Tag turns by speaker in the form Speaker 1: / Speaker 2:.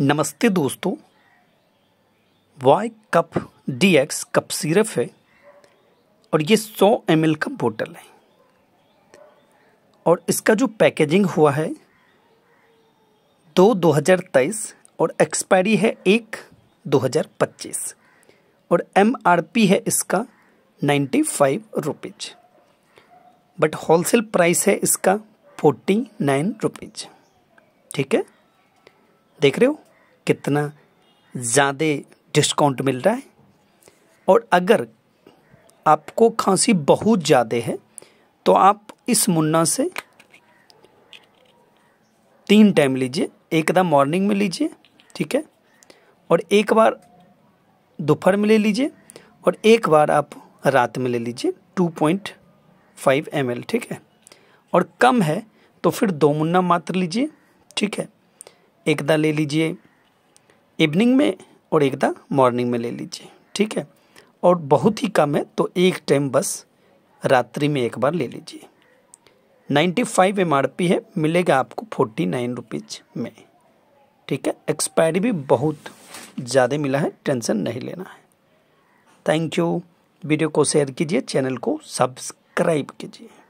Speaker 1: नमस्ते दोस्तों Y cup D X cup syrup है और ये 100 एम का बोतल है और इसका जो पैकेजिंग हुआ है दो 2023 और एक्सपायरी है एक 2025 और एम है इसका ninety five rupees but wholesale price है इसका फोर्टी नाइन रुपीज ठीक है देख रहे हो कितना ज़्यादा डिस्काउंट मिल रहा है और अगर आपको खांसी बहुत ज़्यादा है तो आप इस मुन्ना से तीन टाइम लीजिए एक दम मॉर्निंग में लीजिए ठीक है और एक बार दोपहर में ले लीजिए और एक बार आप रात में ले लीजिए टू पॉइंट फाइव एम ठीक है और कम है तो फिर दो मुन्ना मात्र लीजिए ठीक है एकदा ले लीजिए इवनिंग में और एकदा मॉर्निंग में ले लीजिए ठीक है और बहुत ही कम है तो एक टाइम बस रात्रि में एक बार ले लीजिए नाइन्टी फाइव एम है मिलेगा आपको फोर्टी नाइन रुपीज़ में ठीक है एक्सपायरी भी बहुत ज़्यादा मिला है टेंशन नहीं लेना है थैंक यू वीडियो को शेयर कीजिए चैनल को सब्सक्राइब कीजिए